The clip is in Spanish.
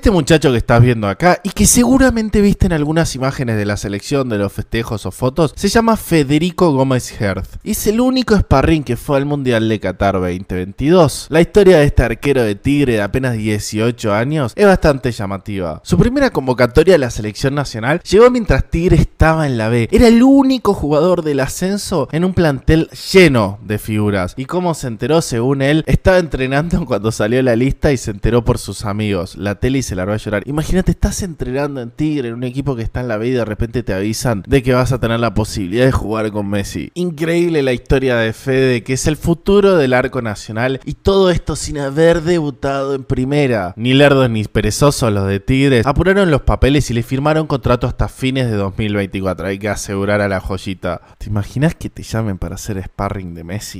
este muchacho que estás viendo acá y que seguramente viste en algunas imágenes de la selección, de los festejos o fotos, se llama Federico Gómez Herth. Es el único esparrín que fue al Mundial de Qatar 2022. La historia de este arquero de Tigre de apenas 18 años es bastante llamativa. Su primera convocatoria a la selección nacional llegó mientras Tigre estaba en la B. Era el único jugador del ascenso en un plantel lleno de figuras. Y como se enteró, según él, estaba entrenando cuando salió la lista y se enteró por sus amigos. La tele se la va a llorar. Imagínate, estás entrenando en Tigre, en un equipo que está en la B y de repente te avisan de que vas a tener la posibilidad de jugar con Messi. Increíble la historia de Fede, que es el futuro del arco nacional y todo esto sin haber debutado en primera. Ni lerdos ni perezosos los de Tigres apuraron los papeles y le firmaron contrato hasta fines de 2024. Hay que asegurar a la joyita. ¿Te imaginas que te llamen para hacer sparring de Messi?